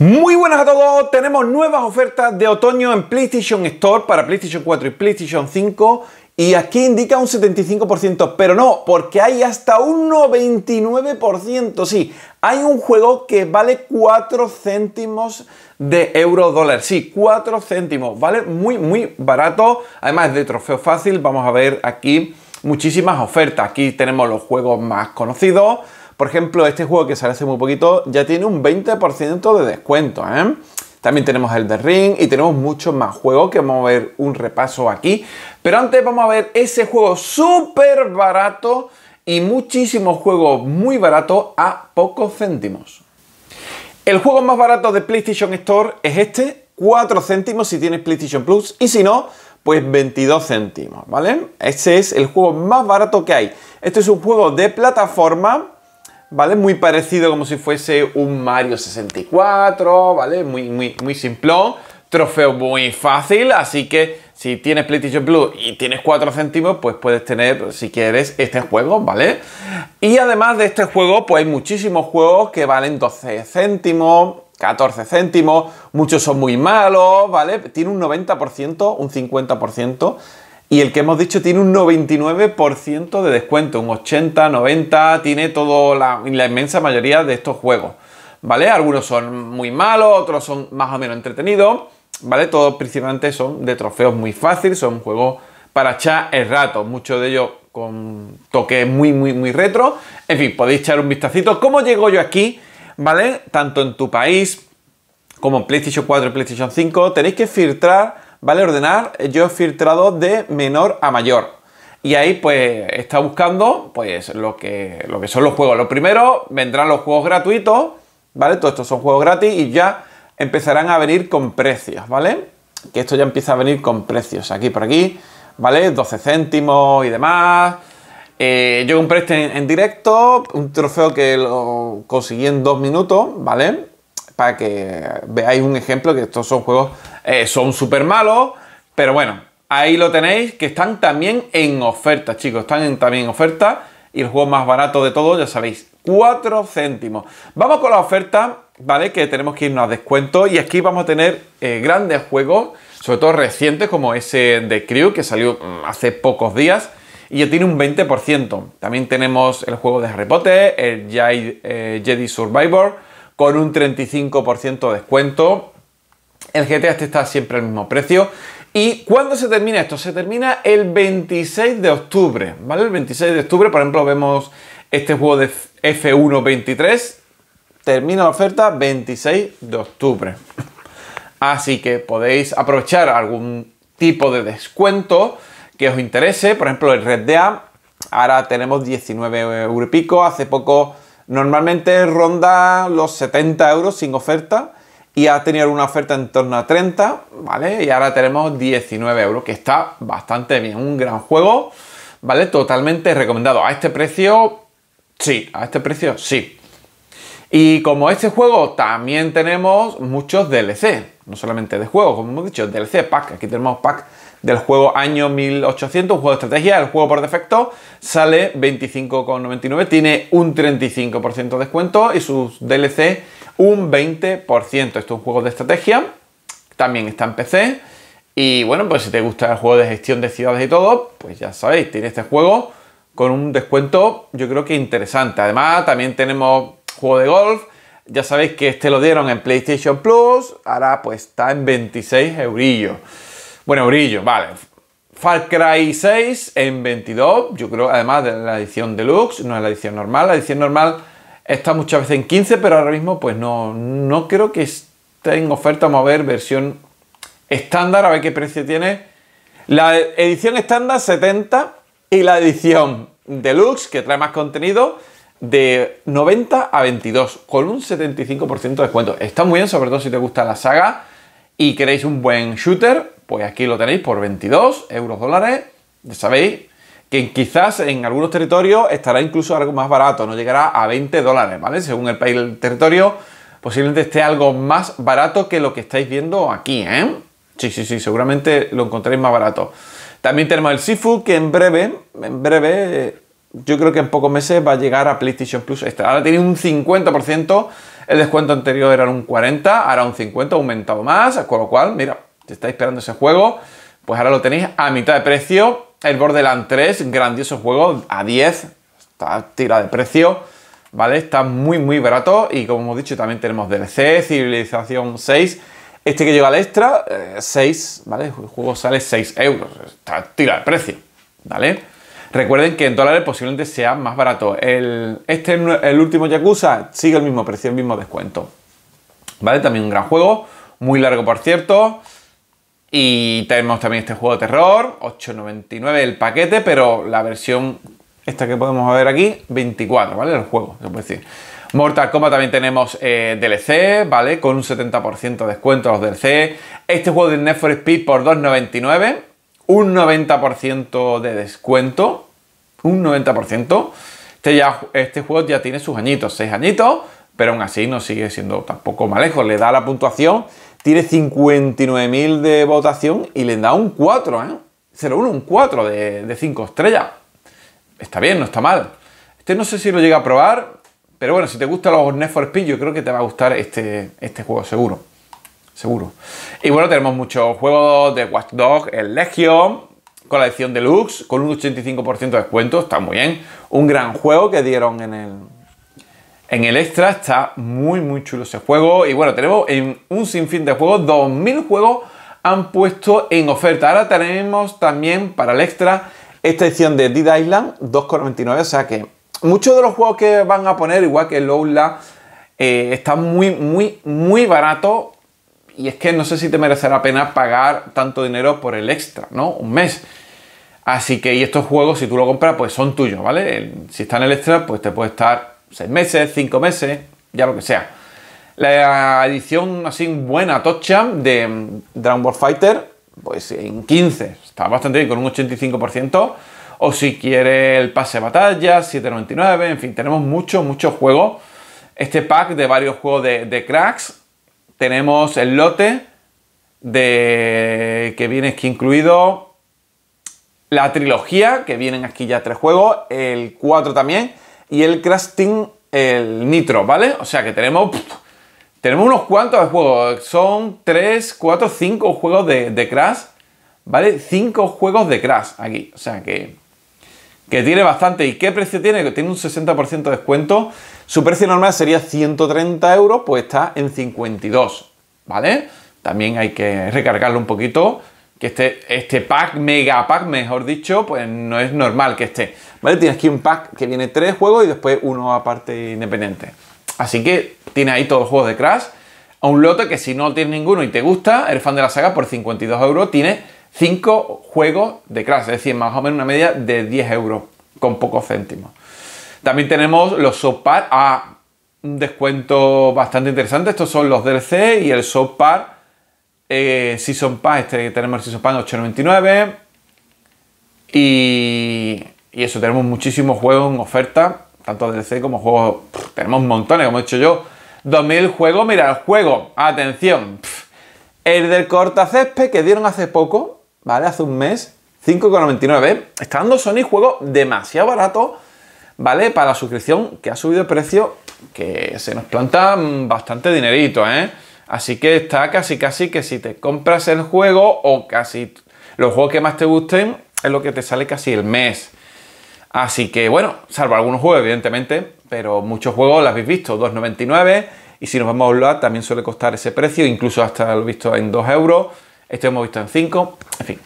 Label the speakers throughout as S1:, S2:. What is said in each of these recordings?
S1: Muy buenas a todos, tenemos nuevas ofertas de otoño en PlayStation Store para PlayStation 4 y PlayStation 5 y aquí indica un 75%, pero no, porque hay hasta un 99%, sí, hay un juego que vale 4 céntimos de euro dólar, sí, 4 céntimos, vale muy muy barato, además de trofeo fácil, vamos a ver aquí muchísimas ofertas, aquí tenemos los juegos más conocidos, por ejemplo, este juego que sale hace muy poquito ya tiene un 20% de descuento, ¿eh? También tenemos el de Ring y tenemos muchos más juegos que vamos a ver un repaso aquí. Pero antes vamos a ver ese juego súper barato y muchísimos juegos muy baratos a pocos céntimos. El juego más barato de PlayStation Store es este, 4 céntimos si tienes PlayStation Plus y si no, pues 22 céntimos, ¿vale? Este es el juego más barato que hay. Este es un juego de plataforma ¿vale? Muy parecido como si fuese un Mario 64, ¿vale? Muy, muy, simplón, trofeo muy fácil, así que si tienes PlayStation Blue y tienes 4 céntimos, pues puedes tener, si quieres, este juego, ¿vale? Y además de este juego, pues hay muchísimos juegos que valen 12 céntimos, 14 céntimos, muchos son muy malos, ¿vale? Tiene un 90%, un 50%, y el que hemos dicho tiene un 99% de descuento, un 80, 90, tiene toda la, inmensa mayoría de estos juegos. ¿Vale? Algunos son muy malos, otros son más o menos entretenidos. ¿Vale? Todos principalmente son de trofeos muy fáciles, son juegos para echar el rato. Muchos de ellos con toques muy, muy, muy retro. En fin, podéis echar un vistacito. ¿Cómo llego yo aquí? ¿Vale? Tanto en tu país como en PlayStation 4 y PlayStation 5, tenéis que filtrar ¿vale? Ordenar, yo he filtrado de menor a mayor. Y ahí pues está buscando pues lo que, lo que son los juegos. Lo primero vendrán los juegos gratuitos, ¿vale? Todos estos son juegos gratis y ya empezarán a venir con precios, ¿vale? Que esto ya empieza a venir con precios aquí por aquí, ¿vale? 12 céntimos y demás. Eh, yo compré este en, en, directo, un trofeo que lo conseguí en dos minutos, ¿vale? para que veáis un ejemplo, que estos son juegos, eh, son súper malos, pero bueno, ahí lo tenéis, que están también en oferta, chicos, están en, también en oferta, y el juego más barato de todos, ya sabéis, 4 céntimos. Vamos con la oferta, ¿vale? Que tenemos que irnos a descuento, y aquí vamos a tener eh, grandes juegos, sobre todo recientes, como ese de Crew, que salió mm, hace pocos días, y ya tiene un 20%. También tenemos el juego de Harry el Jedi eh, Survivor, con un 35% de descuento. El GTA este está siempre al mismo precio. ¿Y cuándo se termina esto? Se termina el 26 de octubre, ¿vale? El 26 de octubre, por ejemplo, vemos este juego de F123. Termina la oferta 26 de octubre. Así que podéis aprovechar algún tipo de descuento que os interese. Por ejemplo, el Red Dead. Ahora tenemos 19 euros y pico. Hace poco Normalmente ronda los 70 euros sin oferta y ha tenido una oferta en torno a 30, ¿vale? Y ahora tenemos 19 euros, que está bastante bien. Un gran juego, ¿vale? Totalmente recomendado. A este precio, sí, a este precio, sí. Y como este juego también tenemos muchos DLC, no solamente de juego como hemos dicho, DLC pack. Aquí tenemos pack del juego año 1800, un juego de estrategia, el juego por defecto sale 25,99, tiene un 35% de descuento y sus DLC un 20%. Esto es un juego de estrategia, también está en PC y bueno, pues si te gusta el juego de gestión de ciudades y todo, pues ya sabéis, tiene este juego con un descuento yo creo que interesante. Además, también tenemos juego de golf. Ya sabéis que este lo dieron en PlayStation Plus, ahora pues está en 26 eurillos. Bueno, brillo, vale. Far Cry 6 en 22, yo creo, además de la edición deluxe, no es la edición normal. La edición normal está muchas veces en 15, pero ahora mismo pues no, no creo que esté en oferta. Vamos a ver versión estándar, a ver qué precio tiene. La edición estándar 70 y la edición deluxe, que trae más contenido, de 90 a 22, con un 75% de descuento. Está muy bien, sobre todo si te gusta la saga y queréis un buen shooter pues aquí lo tenéis por 22 euros dólares. Ya sabéis que quizás en algunos territorios estará incluso algo más barato, no llegará a 20 dólares, ¿vale? Según el país el territorio, posiblemente esté algo más barato que lo que estáis viendo aquí, ¿eh? Sí, sí, sí, seguramente lo encontréis más barato. También tenemos el Sifu, que en breve, en breve, yo creo que en pocos meses va a llegar a PlayStation Plus este, Ahora tiene un 50%, el descuento anterior era un 40%, ahora un 50%, ha aumentado más, con lo cual, mira, te estáis esperando ese juego, pues ahora lo tenéis a mitad de precio. El Borderlands 3, grandioso juego, a 10, está tira de precio, ¿vale? Está muy, muy barato y como hemos dicho, también tenemos DLC, Civilización 6. Este que llega al extra, 6, eh, ¿vale? El juego sale 6 euros, está tira de precio, ¿vale? Recuerden que en dólares posiblemente sea más barato. Este este, el último Yakuza, sigue el mismo precio, el mismo descuento. ¿Vale? También un gran juego, muy largo por cierto. Y tenemos también este juego de terror, 8.99 el paquete, pero la versión esta que podemos ver aquí, 24, ¿vale? El juego, se puede decir. Mortal Kombat también tenemos eh, DLC, ¿vale? Con un 70% de descuento los DLC. Este juego de Need for Speed por 2.99, un 90% de descuento, un 90%. Este, ya, este juego ya tiene sus añitos, 6 añitos, pero aún así no sigue siendo tampoco malejo Le da la puntuación tiene 59.000 de votación y le da un 4, ¿eh? 0-1, un 4 de, 5 estrellas. Está bien, no está mal. Este no sé si lo llega a probar, pero bueno, si te gustan los Net for yo creo que te va a gustar este, este juego, seguro. Seguro. Y bueno, tenemos muchos juegos de Watch Dogs, el Legion, con la edición deluxe, con un 85% de descuento, está muy bien. Un gran juego que dieron en el, en el extra está muy, muy chulo ese juego. Y bueno, tenemos en un sinfín de juegos, 2.000 juegos han puesto en oferta. Ahora tenemos también para el extra esta edición de Dead Island 2,99. O sea que muchos de los juegos que van a poner, igual que el eh, están muy, muy, muy barato. Y es que no sé si te merece la pena pagar tanto dinero por el extra, ¿no? Un mes. Así que, y estos juegos, si tú lo compras, pues son tuyos, ¿vale? Si está en el extra, pues te puede estar seis meses, cinco meses, ya lo que sea. La edición así buena, tocha, de Dragon Ball Fighter, pues en 15, está bastante bien, con un 85%. O si quiere el pase de batalla, 7.99, en fin, tenemos muchos, muchos juegos. Este pack de varios juegos de, cracks. Tenemos el lote de que viene aquí incluido la trilogía, que vienen aquí ya tres juegos, el 4 también, y el Crash el Nitro, ¿vale? O sea que tenemos... tenemos unos cuantos juegos. Son 3, 4, 5 juegos de, de Crash. ¿Vale? 5 juegos de Crash aquí. O sea que... Que tiene bastante. ¿Y qué precio tiene? Que tiene un 60% de descuento. Su precio normal sería 130 euros, pues está en 52. ¿Vale? También hay que recargarlo un poquito que este, este pack, mega pack, mejor dicho, pues no es normal que esté. ¿Vale? Tienes aquí un pack que viene tres juegos y después uno aparte independiente. Así que tiene ahí todos los juegos de Crash. A un lote que si no tienes ninguno y te gusta, eres fan de la saga, por 52 euros tiene cinco juegos de Crash. Es decir, más o menos una media de 10 euros, con pocos céntimos. También tenemos los Sopar a ah, un descuento bastante interesante. Estos son los DLC y el par. Eh, Season Pass, este tenemos el Season Pass 8.99. Y, eso, tenemos muchísimos juegos en oferta, tanto DLC como juegos. tenemos montones, como he dicho yo. 2000 juegos, mira, el juego, atención. el del cortacésped que dieron hace poco, ¿vale? Hace un mes, 5,99. Está dando Sony juego demasiado barato, ¿vale? Para la suscripción que ha subido el precio, que se nos planta mm, bastante dinerito, ¿eh? Así que está casi casi que si te compras el juego o casi los juegos que más te gusten es lo que te sale casi el mes. Así que bueno, salvo algunos juegos evidentemente, pero muchos juegos los habéis visto, 2,99 y si nos vamos a hablar también suele costar ese precio, incluso hasta lo visto en 2 euros, este hemos visto en 5, en fin.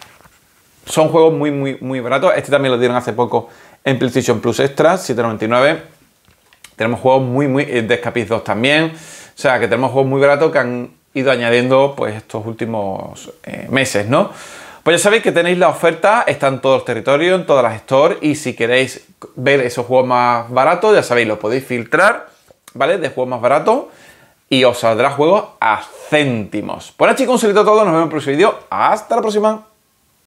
S1: Son juegos muy, muy, muy baratos. Este también lo dieron hace poco en PlayStation Plus Extra, 7,99. Tenemos juegos muy, muy... Eh, de 2 también. O sea, que tenemos juegos muy baratos que han ido añadiendo pues estos últimos eh, meses, ¿no? Pues ya sabéis que tenéis la oferta, está en todos los territorios, en todas las stores, y si queréis ver esos juegos más baratos, ya sabéis, lo podéis filtrar, ¿vale? De juegos más baratos, y os saldrá juegos a céntimos. Bueno pues chicos, un saludo a todos, nos vemos en el próximo vídeo, hasta la próxima.